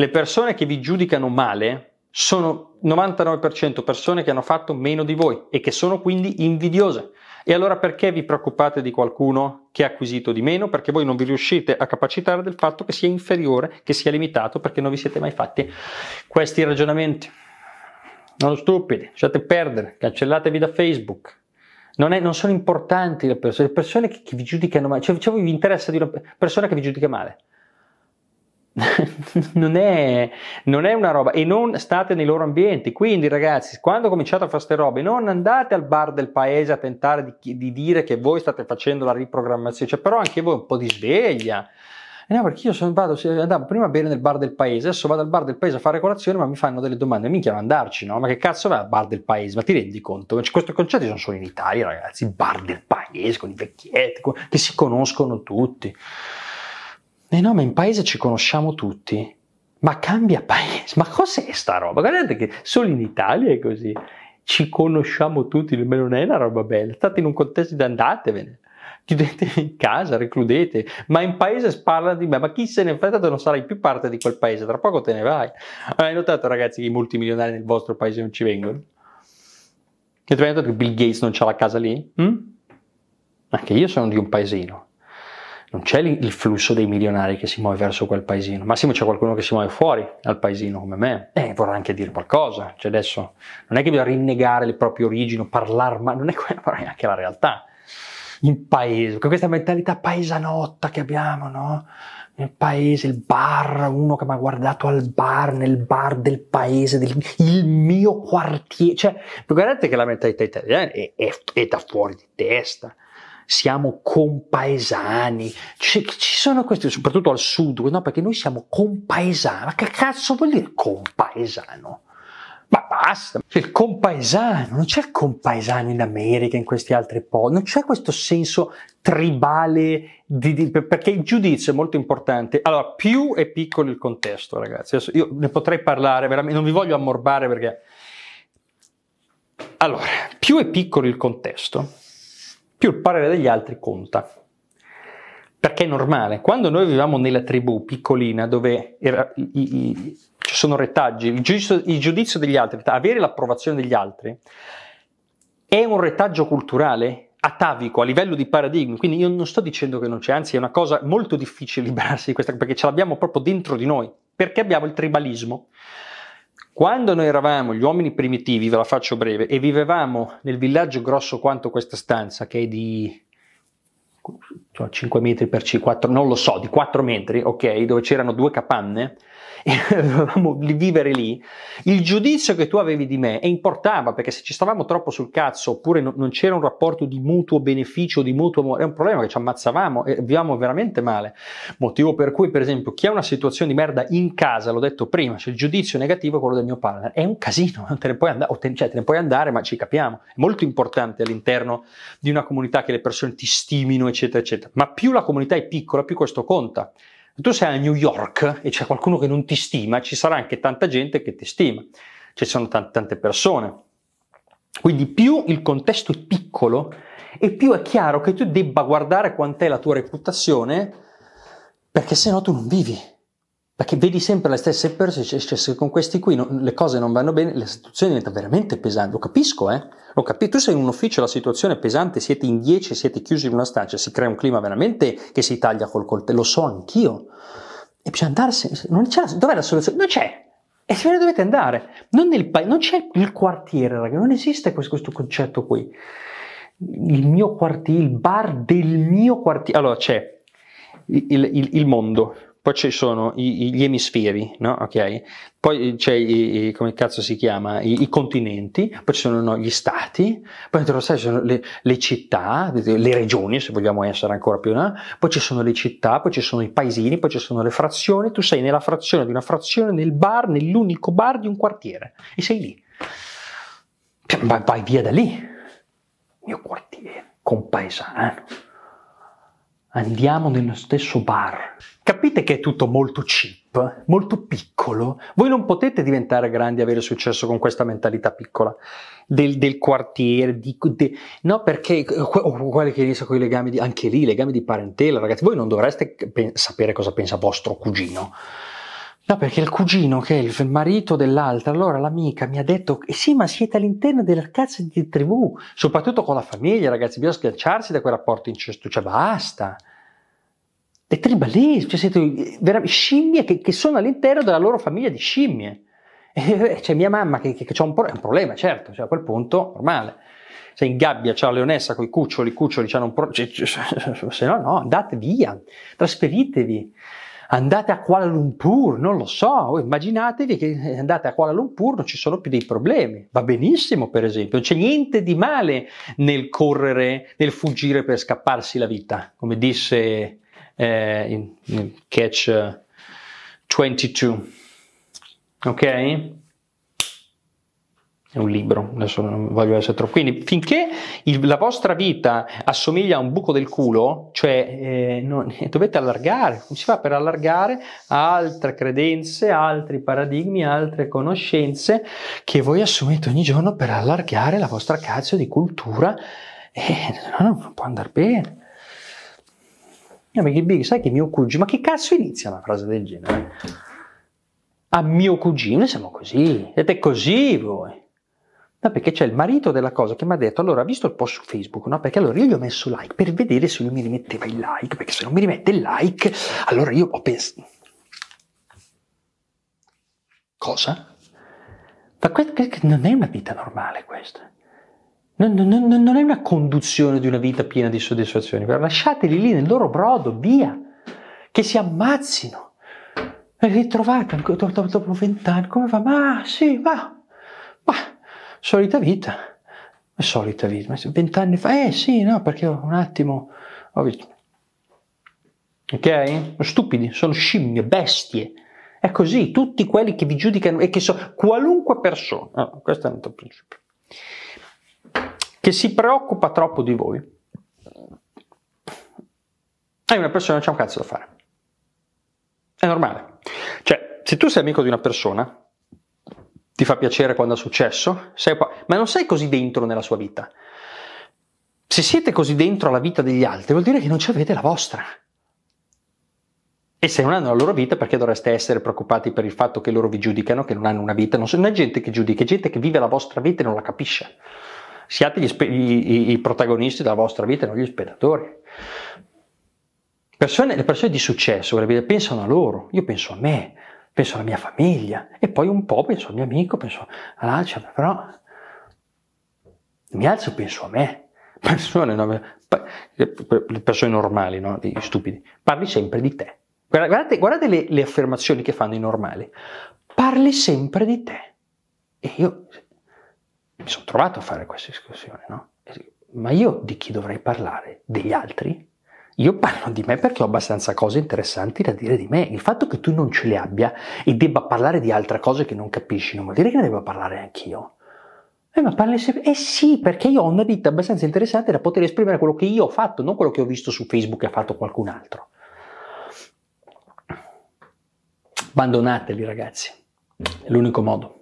Le persone che vi giudicano male sono 99% persone che hanno fatto meno di voi e che sono quindi invidiose. E allora perché vi preoccupate di qualcuno che ha acquisito di meno? Perché voi non vi riuscite a capacitare del fatto che sia inferiore, che sia limitato, perché non vi siete mai fatti questi ragionamenti. Non stupidi, lasciate perdere, cancellatevi da Facebook. Non, è, non sono importanti le persone, le persone che, che vi giudicano male, cioè, cioè vi interessa di una persona che vi giudica male. non, è, non, è, una roba e non state nei loro ambienti. Quindi, ragazzi, quando cominciate a fare queste robe, non andate al bar del paese a tentare di, di dire che voi state facendo la riprogrammazione, cioè, però anche voi un po' di sveglia. Eh, no, perché io sono vado, andavo prima a bere nel bar del paese, adesso vado al bar del paese a fare colazione, ma mi fanno delle domande, minchia, non andarci, no? Ma che cazzo va al bar del paese? Ma ti rendi conto? Cioè, questi concetti sono solo in Italia, ragazzi, il bar del paese, con i vecchietti, che si conoscono tutti. Eh no, ma in paese ci conosciamo tutti. Ma cambia paese, ma cos'è sta roba? Guardate che solo in Italia è così. Ci conosciamo tutti, ma non è una roba bella. State in un contesto di andatevene chiudetevi in casa, recludete, ma in paese parla di me, ma chi se ne frega, non sarai più parte di quel paese, tra poco te ne vai. Hai notato ragazzi che i multimilionari nel vostro paese non ci vengono? E ti hai notato che Bill Gates non c'ha la casa lì? Mm? Anche io sono di un paesino, non c'è il flusso dei milionari che si muove verso quel paesino, massimo c'è qualcuno che si muove fuori dal paesino come me e eh, vorrà anche dire qualcosa, cioè adesso non è che bisogna rinnegare le proprie origini, parlare, ma non è quella, ma è anche la realtà. In paese, con questa mentalità paesanotta che abbiamo, no? Nel paese, il bar, uno che mi ha guardato al bar, nel bar del paese, del, il mio quartiere, cioè, guardate che la mentalità italiana è, è, è da fuori di testa siamo compaesani, ci, ci sono questi, soprattutto al sud, no? perché noi siamo compaesani, ma che cazzo vuol dire compaesano? Ma basta, c'è cioè, il compaesano, non c'è il compaesano in America, in questi altri posti, non c'è questo senso tribale di, di, perché il giudizio è molto importante. Allora, più è piccolo il contesto, ragazzi. Adesso io ne potrei parlare veramente, non vi voglio ammorbare perché... Allora, più è piccolo il contesto, più il parere degli altri conta. Perché è normale, quando noi viviamo nella tribù piccolina dove era, i, i, ci sono retaggi, il giudizio, il giudizio degli altri, avere l'approvazione degli altri, è un retaggio culturale atavico a livello di paradigmi, quindi io non sto dicendo che non c'è, anzi è una cosa molto difficile liberarsi di questa perché ce l'abbiamo proprio dentro di noi, perché abbiamo il tribalismo quando noi eravamo gli uomini primitivi, ve la faccio breve, e vivevamo nel villaggio grosso quanto questa stanza, che è di 5 cioè, metri per 4, non lo so, di 4 metri, ok, dove c'erano due capanne, e dovevamo vivere lì, il giudizio che tu avevi di me e importava perché se ci stavamo troppo sul cazzo oppure no, non c'era un rapporto di mutuo beneficio, di mutuo amore, è un problema che ci ammazzavamo e vivevamo veramente male. Motivo per cui, per esempio, chi ha una situazione di merda in casa, l'ho detto prima, cioè il giudizio negativo è quello del mio partner, è un casino, te ne puoi, and- te, cioè, te ne puoi andare, ma ci capiamo. È molto importante all'interno di una comunità che le persone ti stimino, eccetera, eccetera. Ma più la comunità è piccola, più questo conta tu sei a New York e c'è qualcuno che non ti stima, ci sarà anche tanta gente che ti stima, ci sono t- tante persone. Quindi più il contesto è piccolo e più è chiaro che tu debba guardare quant'è la tua reputazione, perché se no tu non vivi. Perché vedi sempre le stesse persone, cioè, cioè se con questi qui non, le cose non vanno bene, la situazione diventa veramente pesante. Lo capisco, eh? Lo capisco. Tu sei in un ufficio, la situazione è pesante, siete in 10, siete chiusi in una stanza, si crea un clima veramente che si taglia col coltello, lo so anch'io. E bisogna andarsene, non c'è, dov'è la soluzione? Non c'è, e se ve ne dovete andare. Non, nel pa- non c'è il quartiere, ragazzi, non esiste questo, questo, concetto qui. Il mio quartiere, il bar del mio quartiere. Allora c'è il, il, il mondo, poi ci sono i, gli emisferi, no? Ok? Poi c'è, i, i, come cazzo si chiama, i, continenti, poi ci sono no, gli stati, poi dentro lo stato ci sono le, le, città, le regioni, se vogliamo essere ancora più, no? Poi ci sono le città, poi ci sono i paesini, poi ci sono le frazioni, tu sei nella frazione di una frazione, nel bar, nell'unico bar di un quartiere, e sei lì. Vai, vai via da lì, mio quartiere, compaesano andiamo nello stesso bar. Capite che è tutto molto cheap, molto piccolo? Voi non potete diventare grandi e avere successo con questa mentalità piccola del, del quartiere, di, de, no? Perché quale oh, che inizia con i legami di, anche lì, legami di parentela, ragazzi, voi non dovreste pen- sapere cosa pensa vostro cugino. No, perché il cugino, che è il marito dell'altra, allora l'amica mi ha detto, eh sì, ma siete all'interno della cazzo di tribù, soprattutto con la famiglia, ragazzi, bisogna schiacciarsi da quel rapporto incestuoso, cioè basta è tribalismo, cioè siete scimmie che, che, sono all'interno della loro famiglia di scimmie. Eh, c'è cioè mia mamma che, che, che ha un, pro- un, problema, certo, cioè a quel punto normale. Se in gabbia c'è la leonessa con i cuccioli, i cuccioli hanno un problema, cioè, cioè, se no no, andate via, trasferitevi andate a Kuala Lumpur, non lo so, immaginatevi che eh, andate a Kuala Lumpur, non ci sono più dei problemi, va benissimo per esempio, non c'è niente di male nel correre, nel fuggire per scapparsi la vita, come disse eh, in, in catch uh, eh, 22 ok è un libro adesso non voglio essere troppo quindi finché il, la vostra vita assomiglia a un buco del culo cioè eh, non, dovete allargare come si fa per allargare altre credenze altri paradigmi altre conoscenze che voi assumete ogni giorno per allargare la vostra cazzo di cultura e eh, no, non può andare bene io mi Big, sai che mio cugino, ma che cazzo inizia una frase del genere? A ah, mio cugino, siamo così, siete così voi. No, perché c'è il marito della cosa che mi ha detto, allora, ha visto il post su Facebook, no? Perché allora io gli ho messo like per vedere se lui mi rimetteva il like, perché se non mi rimette il like, allora io ho pensato... Cosa? Ma que- non è una vita normale questa non, non, non, è una conduzione di una vita piena di soddisfazioni, però lasciateli lì nel loro brodo, via, che si ammazzino. E ritrovate dopo vent'anni, come va? Ma sì, ma, ma, solita vita, ma solita vita, vent'anni fa, eh sì, no, perché un attimo ho visto. Ok? Stupidi, sono scimmie, bestie. È così, tutti quelli che vi giudicano e che so, qualunque persona, ah, questo è un altro principio che si preoccupa troppo di voi è una persona che non c'è un cazzo da fare. È normale. Cioè, se tu sei amico di una persona, ti fa piacere quando è successo, qua, ma non sei così dentro nella sua vita. Se siete così dentro alla vita degli altri, vuol dire che non ci avete la vostra. E se non hanno la loro vita, perché dovreste essere preoccupati per il fatto che loro vi giudicano, che non hanno una vita? Non, non è gente che giudica, è gente che vive la vostra vita e non la capisce. Siate spe- i, i, protagonisti della vostra vita, non gli spettatori. Persone, le persone di successo vita pensano a loro, io penso a me, penso alla mia famiglia e poi un po' penso al mio amico, penso all'Acia, cioè, però mi alzo e penso a me. Persone, no, le persone normali, no? gli stupidi, parli sempre di te. Guardate, guardate le, le affermazioni che fanno i normali. Parli sempre di te. E io mi sono trovato a fare questa discussione, no? Ma io di chi dovrei parlare? Degli altri? Io parlo di me perché ho abbastanza cose interessanti da dire di me. Il fatto che tu non ce le abbia e debba parlare di altre cose che non capisci non vuol dire che ne debba parlare anch'io. Eh, ma parli sempre... Eh sì, perché io ho una vita abbastanza interessante da poter esprimere quello che io ho fatto, non quello che ho visto su Facebook che ha fatto qualcun altro. Abbandonateli, ragazzi. È l'unico modo.